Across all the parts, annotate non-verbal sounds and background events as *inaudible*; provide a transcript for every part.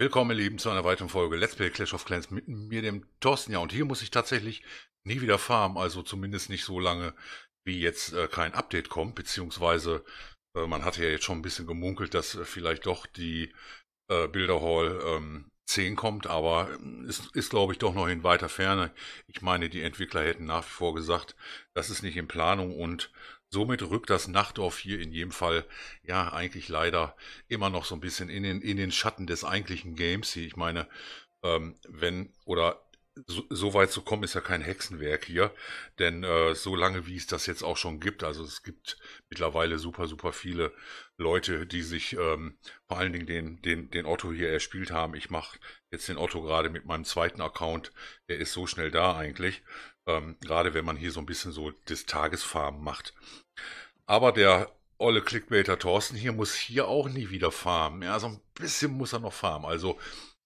Willkommen, ihr Lieben, zu einer weiteren Folge Let's Play Clash of Clans mit mir, dem Thorsten. Ja, und hier muss ich tatsächlich nie wieder farmen, also zumindest nicht so lange, wie jetzt äh, kein Update kommt, beziehungsweise äh, man hatte ja jetzt schon ein bisschen gemunkelt, dass äh, vielleicht doch die äh, Hall ähm, 10 kommt, aber ähm, es ist, ist glaube ich, doch noch in weiter Ferne. Ich meine, die Entwickler hätten nach wie vor gesagt, das ist nicht in Planung und Somit rückt das Nachtdorf hier in jedem Fall, ja, eigentlich leider immer noch so ein bisschen in den, in den Schatten des eigentlichen Games. Hier, ich meine, ähm, wenn oder so, so, weit zu kommen, ist ja kein Hexenwerk hier, denn äh, so lange wie es das jetzt auch schon gibt, also es gibt mittlerweile super, super viele Leute, die sich ähm, vor allen Dingen den, den, den Otto hier erspielt haben. Ich mache jetzt den Otto gerade mit meinem zweiten Account, der ist so schnell da eigentlich, ähm, gerade wenn man hier so ein bisschen so das Tagesfarmen macht. Aber der olle Clickbaiter Thorsten hier muss hier auch nie wieder farmen. Ja, so ein bisschen muss er noch farmen. Also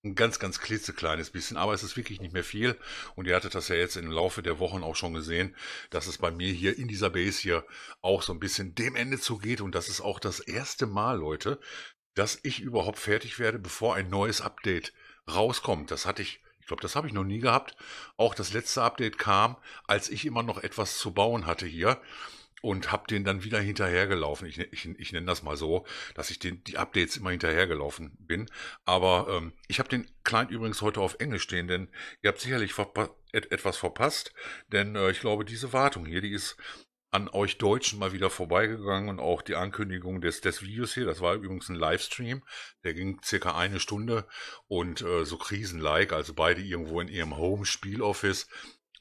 ein ganz, ganz klitzekleines bisschen, aber es ist wirklich nicht mehr viel. Und ihr hattet das ja jetzt im Laufe der Wochen auch schon gesehen, dass es bei mir hier in dieser Base hier auch so ein bisschen dem Ende zugeht. Und das ist auch das erste Mal, Leute, dass ich überhaupt fertig werde, bevor ein neues Update rauskommt. Das hatte ich, ich glaube, das habe ich noch nie gehabt. Auch das letzte Update kam, als ich immer noch etwas zu bauen hatte hier und habe den dann wieder hinterhergelaufen. Ich, ne-, ich, ich nenne das mal so, dass ich den, die Updates immer hinterhergelaufen bin. Aber ähm, ich habe den Client übrigens heute auf Englisch stehen, denn ihr habt sicherlich verpa et etwas verpasst, denn äh, ich glaube, diese Wartung hier, die ist an euch Deutschen mal wieder vorbeigegangen und auch die Ankündigung des, des Videos hier, das war übrigens ein Livestream, der ging circa eine Stunde und äh, so krisenlike, also beide irgendwo in ihrem Home-Spieloffice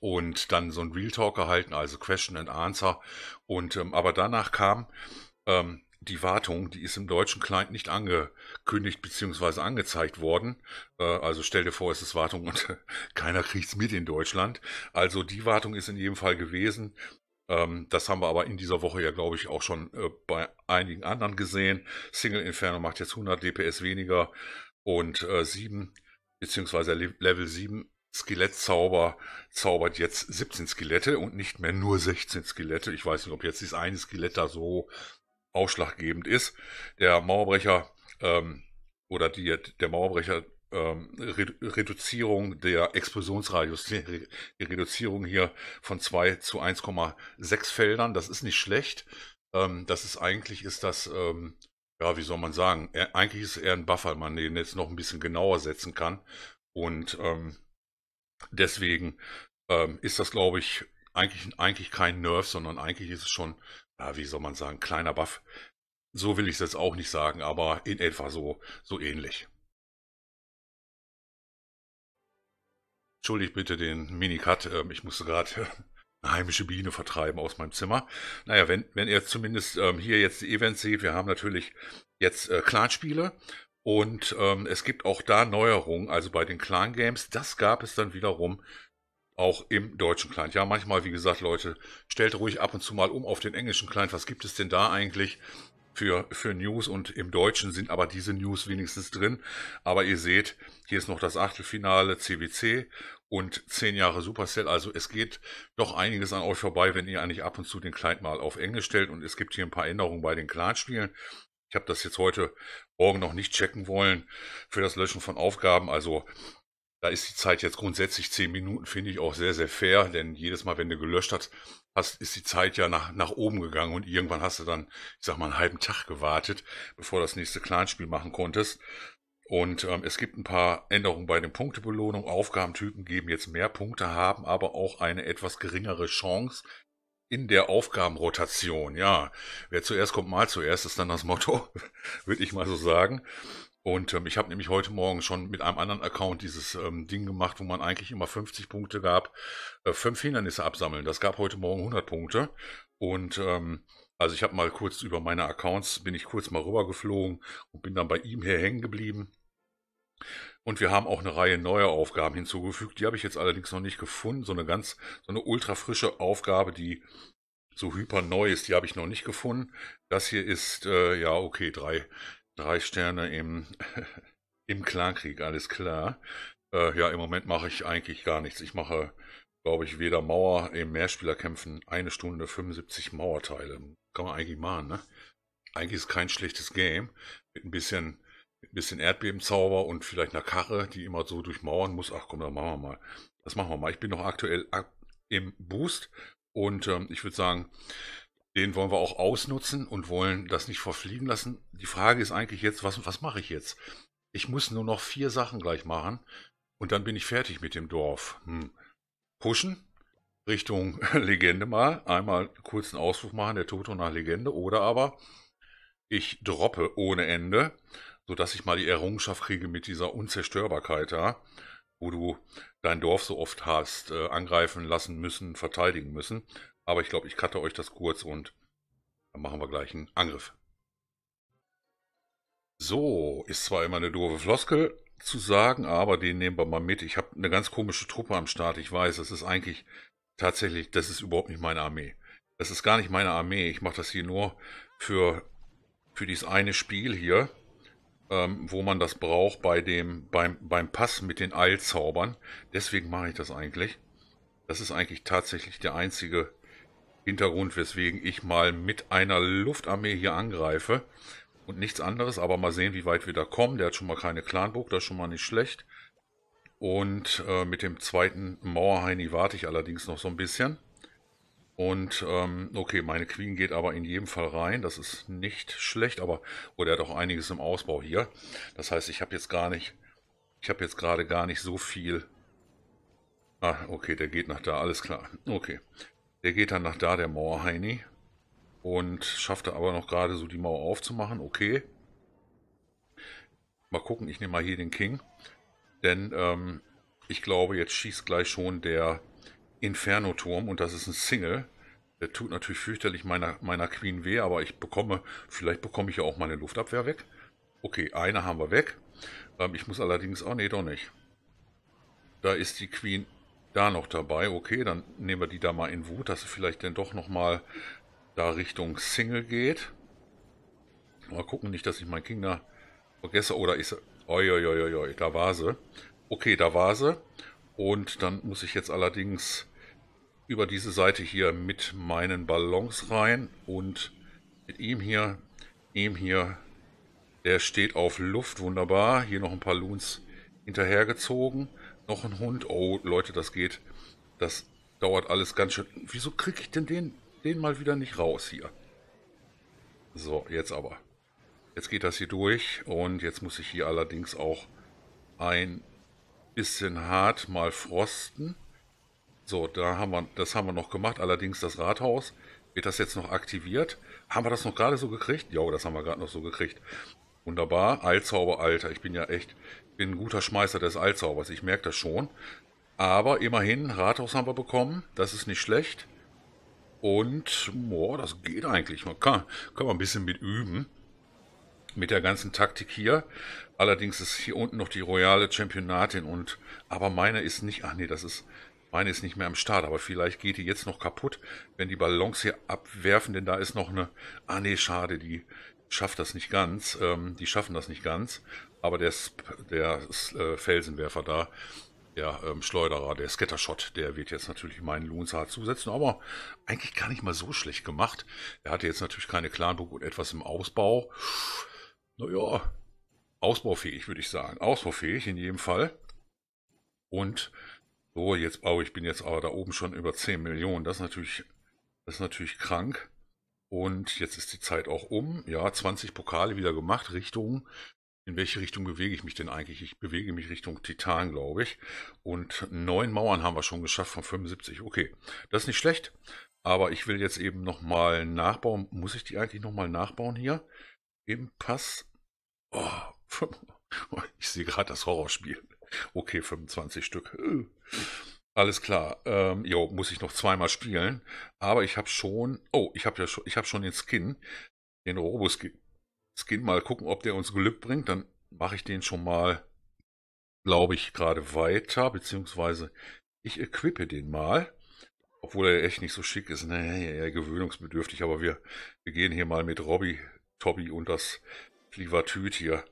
und dann so ein Real Talk gehalten, also Question and Answer. Und ähm, aber danach kam ähm, die Wartung, die ist im deutschen Client nicht angekündigt bzw. angezeigt worden. Äh, also stell dir vor, es ist Wartung und *laughs* keiner kriegt's mit in Deutschland. Also die Wartung ist in jedem Fall gewesen. Ähm, das haben wir aber in dieser Woche ja, glaube ich, auch schon äh, bei einigen anderen gesehen. Single Inferno macht jetzt 100 DPS weniger und äh, 7 beziehungsweise Level 7 Skelettzauber zaubert jetzt 17 Skelette und nicht mehr nur 16 Skelette. Ich weiß nicht, ob jetzt dieses eine Skelett da so ausschlaggebend ist. Der Mauerbrecher ähm, oder die, der Mauerbrecher ähm, Redu Reduzierung der Explosionsradius, die, Re die Reduzierung hier von 2 zu 1,6 Feldern, das ist nicht schlecht. Ähm, das ist eigentlich, ist das, ähm, ja, wie soll man sagen, er, eigentlich ist es eher ein Buffer, man den jetzt noch ein bisschen genauer setzen kann. Und ähm, Deswegen ähm, ist das, glaube ich, eigentlich, eigentlich kein Nerf, sondern eigentlich ist es schon, ja, wie soll man sagen, kleiner Buff. So will ich es jetzt auch nicht sagen, aber in etwa so, so ähnlich. Entschuldigt bitte den Minicut, ähm, ich musste gerade *laughs* eine heimische Biene vertreiben aus meinem Zimmer. Naja, wenn, wenn ihr zumindest ähm, hier jetzt die Events seht, wir haben natürlich jetzt äh, Clanspiele. Und ähm, es gibt auch da Neuerungen, also bei den Clan Games. Das gab es dann wiederum auch im deutschen Client. Ja, manchmal, wie gesagt, Leute, stellt ruhig ab und zu mal um auf den englischen Client. Was gibt es denn da eigentlich für, für News? Und im Deutschen sind aber diese News wenigstens drin. Aber ihr seht, hier ist noch das Achtelfinale CWC und zehn Jahre Supercell. Also es geht doch einiges an euch vorbei, wenn ihr eigentlich ab und zu den Client mal auf Englisch stellt. Und es gibt hier ein paar Änderungen bei den Clan-Spielen. Ich habe das jetzt heute Morgen noch nicht checken wollen für das Löschen von Aufgaben. Also da ist die Zeit jetzt grundsätzlich zehn Minuten, finde ich auch sehr, sehr fair, denn jedes Mal, wenn du gelöscht hast, hast ist die Zeit ja nach, nach oben gegangen und irgendwann hast du dann, ich sag mal, einen halben Tag gewartet, bevor du das nächste Clanspiel machen konntest. Und ähm, es gibt ein paar Änderungen bei den Punktebelohnungen. Aufgabentypen geben jetzt mehr Punkte, haben aber auch eine etwas geringere Chance, in der Aufgabenrotation, ja. Wer zuerst kommt, mal zuerst, ist dann das Motto, *laughs* würde ich mal so sagen. Und ähm, ich habe nämlich heute Morgen schon mit einem anderen Account dieses ähm, Ding gemacht, wo man eigentlich immer 50 Punkte gab, äh, fünf Hindernisse absammeln. Das gab heute Morgen 100 Punkte. Und ähm, also ich habe mal kurz über meine Accounts, bin ich kurz mal rübergeflogen und bin dann bei ihm her hängen geblieben. Und wir haben auch eine Reihe neuer Aufgaben hinzugefügt. Die habe ich jetzt allerdings noch nicht gefunden. So eine ganz, so eine ultra frische Aufgabe, die so hyper neu ist, die habe ich noch nicht gefunden. Das hier ist, äh, ja, okay, drei, drei Sterne im, *laughs* im Clankrieg, alles klar. Äh, ja, im Moment mache ich eigentlich gar nichts. Ich mache, glaube ich, weder Mauer im Mehrspielerkämpfen eine Stunde 75 Mauerteile. Kann man eigentlich machen, ne? Eigentlich ist kein schlechtes Game. Mit ein bisschen bisschen Erdbebenzauber und vielleicht eine Karre, die immer so durchmauern muss. Ach komm, dann machen wir mal. Das machen wir mal. Ich bin noch aktuell im Boost und ähm, ich würde sagen, den wollen wir auch ausnutzen und wollen das nicht verfliegen lassen. Die Frage ist eigentlich jetzt, was, was mache ich jetzt? Ich muss nur noch vier Sachen gleich machen und dann bin ich fertig mit dem Dorf. Hm. Pushen, Richtung *laughs* Legende mal. Einmal kurzen Ausflug machen, der Toto nach Legende. Oder aber ich droppe ohne Ende sodass ich mal die Errungenschaft kriege mit dieser Unzerstörbarkeit, ja, wo du dein Dorf so oft hast, äh, angreifen lassen müssen, verteidigen müssen. Aber ich glaube, ich cutte euch das kurz und dann machen wir gleich einen Angriff. So, ist zwar immer eine doofe Floskel zu sagen, aber den nehmen wir mal mit. Ich habe eine ganz komische Truppe am Start. Ich weiß, das ist eigentlich tatsächlich, das ist überhaupt nicht meine Armee. Das ist gar nicht meine Armee. Ich mache das hier nur für, für dieses eine Spiel hier ähm, wo man das braucht bei dem, beim, beim Pass mit den Eilzaubern. Deswegen mache ich das eigentlich. Das ist eigentlich tatsächlich der einzige Hintergrund, weswegen ich mal mit einer Luftarmee hier angreife und nichts anderes. Aber mal sehen, wie weit wir da kommen. Der hat schon mal keine Clanburg, das ist schon mal nicht schlecht. Und äh, mit dem zweiten Mauerheini warte ich allerdings noch so ein bisschen. Und ähm, okay, meine Queen geht aber in jedem Fall rein. Das ist nicht schlecht, aber oder oh, er hat auch einiges im Ausbau hier. Das heißt, ich habe jetzt gar nicht, ich habe jetzt gerade gar nicht so viel. Ah, okay, der geht nach da, alles klar. Okay, der geht dann nach da, der Mauerheini. Und schaffte aber noch gerade so die Mauer aufzumachen. Okay. Mal gucken, ich nehme mal hier den King. Denn ähm, ich glaube, jetzt schießt gleich schon der Inferno-Turm und das ist ein Single. Der tut natürlich fürchterlich meiner, meiner Queen weh, aber ich bekomme, vielleicht bekomme ich ja auch meine Luftabwehr weg. Okay, eine haben wir weg. Ähm, ich muss allerdings, oh nee, doch nicht. Da ist die Queen da noch dabei. Okay, dann nehmen wir die da mal in Wut, dass sie vielleicht dann doch nochmal da Richtung Single geht. Mal gucken, nicht, dass ich meinen King da vergesse. Oder ist... Oi, oi, oi, oi, da war sie. Okay, da war sie. Und dann muss ich jetzt allerdings über diese Seite hier mit meinen Ballons rein und mit ihm hier, ihm hier, der steht auf Luft, wunderbar. Hier noch ein paar Loons hinterhergezogen. Noch ein Hund. Oh, Leute, das geht. Das dauert alles ganz schön. Wieso kriege ich denn den, den mal wieder nicht raus hier? So, jetzt aber. Jetzt geht das hier durch und jetzt muss ich hier allerdings auch ein bisschen hart mal frosten. So, da haben wir, das haben wir noch gemacht. Allerdings das Rathaus wird das jetzt noch aktiviert. Haben wir das noch gerade so gekriegt? Ja, das haben wir gerade noch so gekriegt. Wunderbar. Allzauber, Alter. Ich bin ja echt bin ein guter Schmeißer des Allzaubers. Ich merke das schon. Aber immerhin, Rathaus haben wir bekommen. Das ist nicht schlecht. Und, boah, das geht eigentlich. Man kann, kann man ein bisschen mit üben. Mit der ganzen Taktik hier. Allerdings ist hier unten noch die Royale Championatin und, aber meine ist nicht, ach nee, das ist, meine ist nicht mehr am Start, aber vielleicht geht die jetzt noch kaputt, wenn die Ballons hier abwerfen, denn da ist noch eine... Ah nee, schade, die schafft das nicht ganz. Ähm, die schaffen das nicht ganz. Aber der, der äh, Felsenwerfer da, der ähm, Schleuderer, der Scattershot, der wird jetzt natürlich meinen Loons zusetzen, aber eigentlich gar nicht mal so schlecht gemacht. Er hatte jetzt natürlich keine Clanburg und etwas im Ausbau. Naja, ausbaufähig würde ich sagen. Ausbaufähig in jedem Fall. Und so, jetzt baue ich bin jetzt aber da oben schon über 10 Millionen. Das ist natürlich, das ist natürlich krank. Und jetzt ist die Zeit auch um. Ja, 20 Pokale wieder gemacht. Richtung. In welche Richtung bewege ich mich denn eigentlich? Ich bewege mich Richtung Titan, glaube ich. Und neun Mauern haben wir schon geschafft von 75. Okay, das ist nicht schlecht. Aber ich will jetzt eben nochmal nachbauen. Muss ich die eigentlich nochmal nachbauen hier? Im Pass. Oh, *laughs* ich sehe gerade das Horrorspiel. Okay, 25 Stück. Äh. Alles klar. Ähm, jo, muss ich noch zweimal spielen. Aber ich habe schon. Oh, ich habe ja schon, ich habe schon den Skin, den Robo-Skin. mal gucken, ob der uns Glück bringt. Dann mache ich den schon mal, glaube ich, gerade weiter. Beziehungsweise ich equippe den mal. Obwohl er echt nicht so schick ist. Naja, ja, ja, gewöhnungsbedürftig. Aber wir, wir gehen hier mal mit Robby, Tobby und das Flivatüt hier.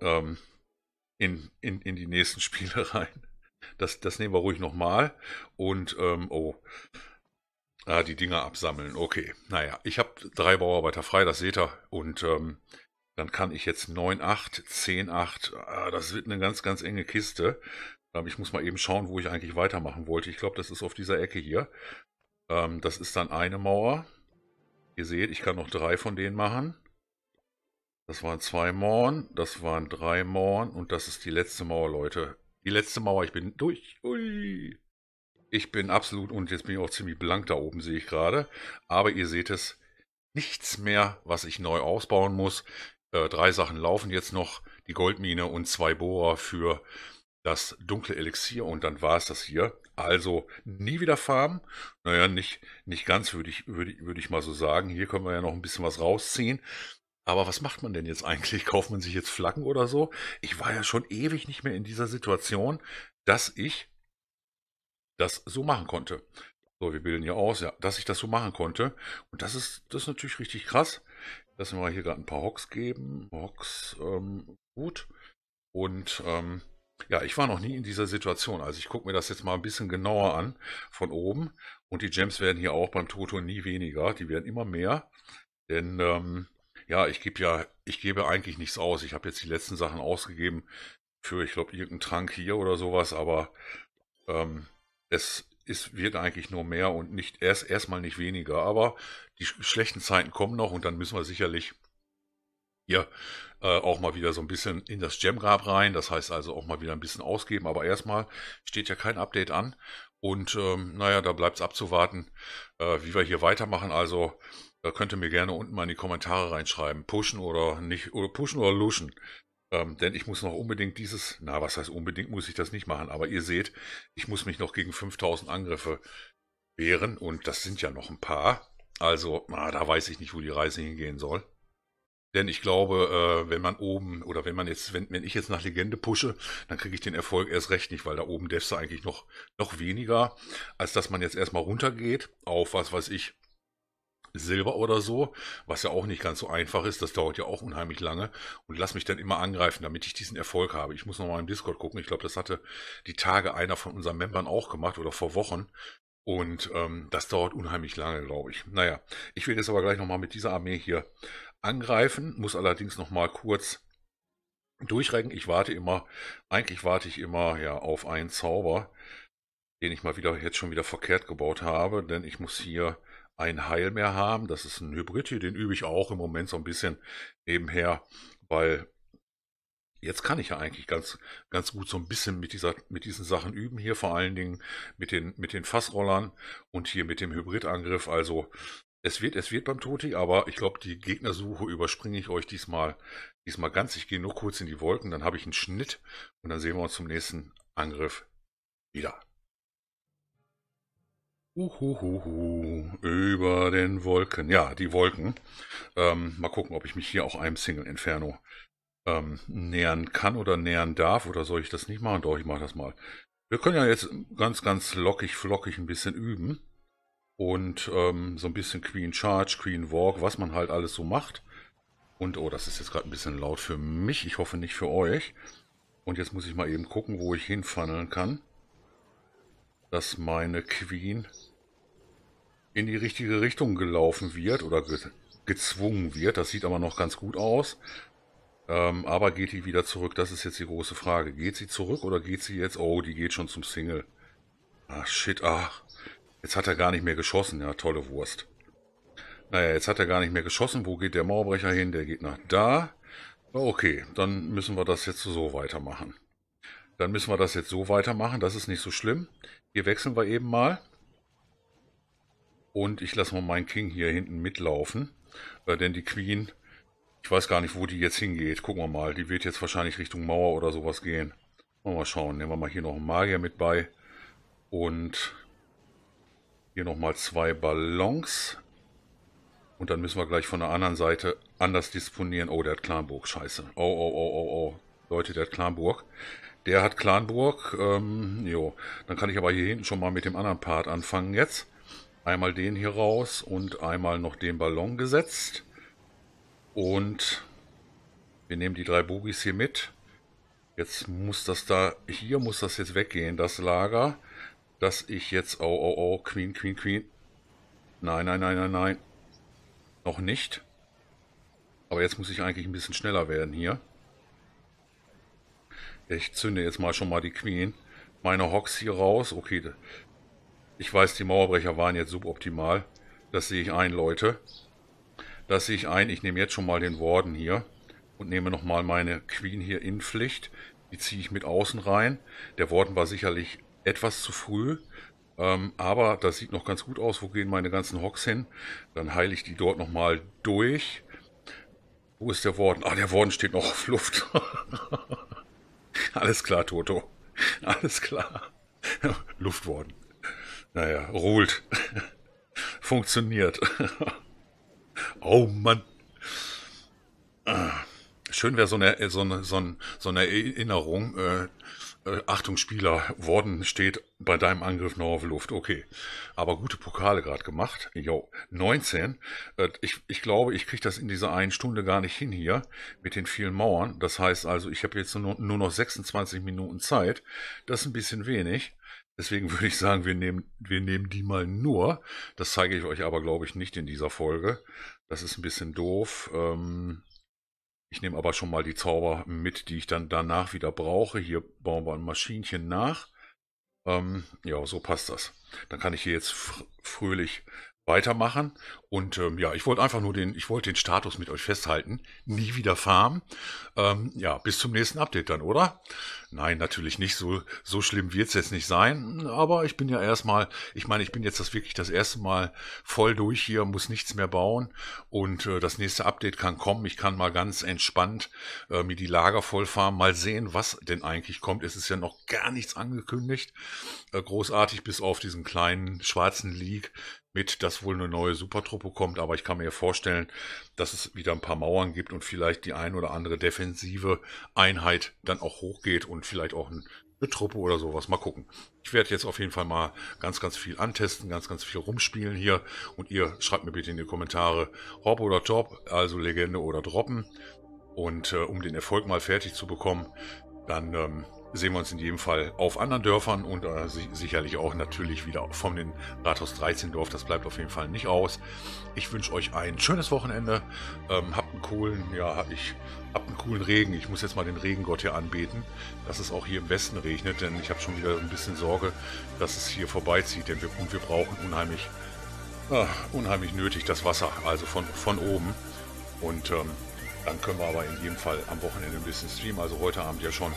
Ähm, in, in, in die nächsten *laughs* Spiele rein. Das, das nehmen wir ruhig nochmal. Und, ähm, oh. Ah, die Dinger absammeln. Okay. Naja, ich habe drei Bauarbeiter frei, das seht ihr. Und ähm, dann kann ich jetzt 9, 8, 10, 8. Ah, das wird eine ganz, ganz enge Kiste. Ähm, ich muss mal eben schauen, wo ich eigentlich weitermachen wollte. Ich glaube, das ist auf dieser Ecke hier. Ähm, das ist dann eine Mauer. Ihr seht, ich kann noch drei von denen machen. Das waren zwei Mauern, das waren drei Mauern und das ist die letzte Mauer, Leute. Die letzte Mauer, ich bin durch. Ui. Ich bin absolut und jetzt bin ich auch ziemlich blank da oben, sehe ich gerade. Aber ihr seht es, nichts mehr, was ich neu ausbauen muss. Äh, drei Sachen laufen jetzt noch. Die Goldmine und zwei Bohrer für das dunkle Elixier und dann war es das hier. Also nie wieder farmen. Naja, nicht, nicht ganz, würde ich, würde, würde ich mal so sagen. Hier können wir ja noch ein bisschen was rausziehen. Aber was macht man denn jetzt eigentlich? *laughs* Kauft man sich jetzt Flaggen oder so? Ich war ja schon ewig nicht mehr in dieser Situation, dass ich das so machen konnte. So, wir bilden hier aus, ja, dass ich das so machen konnte. Und das ist, das ist natürlich richtig krass. Lass mir mal hier gerade ein paar Hocks geben. Hocks, ähm, gut. Und ähm, ja, ich war noch nie in dieser Situation. Also ich gucke mir das jetzt mal ein bisschen genauer an von oben. Und die Gems werden hier auch beim Toto nie weniger. Die werden immer mehr. Denn ähm, ja, ich gebe ja, ich gebe eigentlich nichts aus. Ich habe jetzt die letzten Sachen ausgegeben für, ich glaube, irgendeinen Trank hier oder sowas, aber ähm, es ist, wird eigentlich nur mehr und nicht erst erstmal nicht weniger. Aber die schlechten Zeiten kommen noch und dann müssen wir sicherlich hier äh, auch mal wieder so ein bisschen in das jam rein. Das heißt also auch mal wieder ein bisschen ausgeben. Aber erstmal steht ja kein Update an. Und ähm, naja, da bleibt es abzuwarten, äh, wie wir hier weitermachen. Also da könnt ihr mir gerne unten mal in die Kommentare reinschreiben. Pushen oder nicht, oder pushen oder luschen. Ähm, denn ich muss noch unbedingt dieses, na, was heißt unbedingt, muss ich das nicht machen. Aber ihr seht, ich muss mich noch gegen 5000 Angriffe wehren. Und das sind ja noch ein paar. Also, na, da weiß ich nicht, wo die Reise hingehen soll. Denn ich glaube, äh, wenn man oben oder wenn man jetzt, wenn, wenn ich jetzt nach Legende pushe, dann kriege ich den Erfolg erst recht nicht, weil da oben devs eigentlich noch, noch weniger, als dass man jetzt erstmal runtergeht auf was weiß ich, Silber oder so, was ja auch nicht ganz so einfach ist. Das dauert ja auch unheimlich lange. Und lass mich dann immer angreifen, damit ich diesen Erfolg habe. Ich muss nochmal im Discord gucken. Ich glaube, das hatte die Tage einer von unseren Membern auch gemacht oder vor Wochen. Und ähm, das dauert unheimlich lange, glaube ich. Naja, ich will jetzt aber gleich nochmal mit dieser Armee hier angreifen, muss allerdings nochmal kurz durchrecken. Ich warte immer, eigentlich warte ich immer ja auf einen Zauber, den ich mal wieder jetzt schon wieder verkehrt gebaut habe, denn ich muss hier ein Heil mehr haben. Das ist ein Hybrid hier, den übe ich auch im Moment so ein bisschen nebenher, weil jetzt kann ich ja eigentlich ganz, ganz gut so ein bisschen mit dieser, mit diesen Sachen üben hier, vor allen Dingen mit den, mit den Fassrollern und hier mit dem Hybridangriff. Also es wird, es wird beim Toti, aber ich glaube, die Gegnersuche überspringe ich euch diesmal, diesmal ganz. Ich gehe nur kurz in die Wolken, dann habe ich einen Schnitt und dann sehen wir uns zum nächsten Angriff wieder. Uhuhuhu, über den Wolken. Ja, die Wolken. Ähm, mal gucken, ob ich mich hier auch einem Single Inferno ähm, nähern kann oder nähern darf. Oder soll ich das nicht machen? Doch, ich mache das mal. Wir können ja jetzt ganz, ganz lockig, flockig ein bisschen üben. Und ähm, so ein bisschen Queen Charge, Queen Walk, was man halt alles so macht. Und, oh, das ist jetzt gerade ein bisschen laut für mich. Ich hoffe nicht für euch. Und jetzt muss ich mal eben gucken, wo ich hinfunneln kann. Dass meine Queen in die richtige Richtung gelaufen wird oder ge gezwungen wird. Das sieht aber noch ganz gut aus. Ähm, aber geht die wieder zurück? Das ist jetzt die große Frage. Geht sie zurück oder geht sie jetzt? Oh, die geht schon zum Single. Ah, shit, ach. Jetzt hat er gar nicht mehr geschossen. Ja, tolle Wurst. Naja, jetzt hat er gar nicht mehr geschossen. Wo geht der Mauerbrecher hin? Der geht nach da. Oh, okay, dann müssen wir das jetzt so weitermachen. Dann müssen wir das jetzt so weitermachen. Das ist nicht so schlimm. Hier wechseln wir eben mal. Und ich lasse mal meinen King hier hinten mitlaufen, äh, denn die Queen, ich weiß gar nicht, wo die jetzt hingeht. Gucken wir mal, die wird jetzt wahrscheinlich Richtung Mauer oder sowas gehen. Mal schauen, nehmen wir mal hier noch einen Magier mit bei und hier nochmal zwei Ballons. Und dann müssen wir gleich von der anderen Seite anders disponieren. Oh, der hat Klanburg, scheiße. Oh, oh, oh, oh, oh. Leute, der hat Klanburg. Der hat Klanburg. Ähm, jo. Dann kann ich aber hier hinten schon mal mit dem anderen Part anfangen jetzt. Einmal den hier raus und einmal noch den Ballon gesetzt. Und wir nehmen die drei Bugis hier mit. Jetzt muss das da, hier muss das jetzt weggehen, das Lager, dass ich jetzt, oh, oh, oh, Queen, Queen, Queen. Nein, nein, nein, nein, nein. Noch nicht. Aber jetzt muss ich eigentlich ein bisschen schneller werden hier. Ich zünde jetzt mal schon mal die Queen. Meine Hocks hier raus. Okay, ich weiß, die Mauerbrecher waren jetzt suboptimal. Das sehe ich ein, Leute. Das sehe ich ein. Ich nehme jetzt schon mal den Warden hier und nehme nochmal meine Queen hier in Pflicht. Die ziehe ich mit außen rein. Der Warden war sicherlich etwas zu früh. Ähm, aber das sieht noch ganz gut aus. Wo gehen meine ganzen Hocks hin? Dann heile ich die dort nochmal durch. Wo ist der Warden? Ah, der Warden steht noch auf Luft. *laughs* Alles klar, Toto. Alles klar. *laughs* Luftworden. Naja, ruhlt. *laughs* Funktioniert. *laughs* oh Mann. Ah, schön wäre so eine, so, eine, so, eine, so eine Erinnerung. Äh, äh, Achtung, Spieler, Worden steht bei deinem Angriff noch auf Luft. Okay. Aber gute Pokale gerade gemacht. Jo, 19. Äh, ich, ich glaube, ich kriege das in dieser einen Stunde gar nicht hin hier mit den vielen Mauern. Das heißt also, ich habe jetzt nur, nur noch 26 Minuten Zeit. Das ist ein bisschen wenig. Deswegen würde ich sagen, wir nehmen, wir nehmen die mal nur. Das zeige ich euch aber, glaube ich, nicht in dieser Folge. Das ist ein bisschen doof. Ähm, ich nehme aber schon mal die Zauber mit, die ich dann danach wieder brauche. Hier bauen wir ein Maschinchen nach. Ähm, ja, so passt das. Dann kann ich hier jetzt fröhlich weitermachen. Und ähm, ja, ich wollte einfach nur den, ich wollte den Status mit euch festhalten. Nie wieder farmen. Ähm, ja, bis zum nächsten Update dann, oder? Nein, natürlich nicht. So, so schlimm wird es jetzt nicht sein. Aber ich bin ja erstmal, ich meine, ich bin jetzt das wirklich das erste Mal voll durch hier, muss nichts mehr bauen. Und äh, das nächste Update kann kommen. Ich kann mal ganz entspannt äh, mir die Lager voll mal sehen, was denn eigentlich kommt. Es ist ja noch gar nichts angekündigt. Äh, großartig, bis auf diesen kleinen schwarzen Leak, mit, dass wohl eine neue Supertruppe kommt, aber ich kann mir vorstellen, dass es wieder ein paar Mauern gibt und vielleicht die ein oder andere defensive Einheit dann auch hochgeht und vielleicht auch eine Truppe oder sowas. Mal gucken. Ich werde jetzt auf jeden Fall mal ganz, ganz viel antesten, ganz, ganz viel rumspielen hier und ihr schreibt mir bitte in die Kommentare Hop oder Top, also Legende oder Droppen und äh, um den Erfolg mal fertig zu bekommen, dann ähm, sehen wir uns in jedem Fall auf anderen Dörfern und äh, si sicherlich auch natürlich wieder vom den Rathaus 13 Dorf. Das bleibt auf jeden Fall nicht aus. Ich wünsche euch ein schönes Wochenende. Ähm, habt einen coolen, ja, ich hab einen coolen Regen. Ich muss jetzt mal den Regengott hier anbeten, dass es auch hier im Westen regnet, denn ich habe schon wieder ein bisschen Sorge, dass es hier vorbeizieht, denn wir, und wir brauchen unheimlich, äh, unheimlich nötig das Wasser, also von, von oben. Und ähm, dann können wir aber in jedem Fall am Wochenende ein bisschen streamen. Also heute Abend ja schon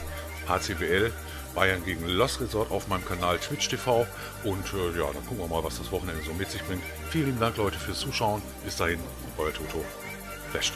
HCBL Bayern gegen Los Resort auf meinem Kanal Twitch TV. Und äh, ja, dann gucken wir mal, was das Wochenende so mit sich bringt. Vielen Dank, Leute, fürs Zuschauen. Bis dahin, euer Toto. Flasht.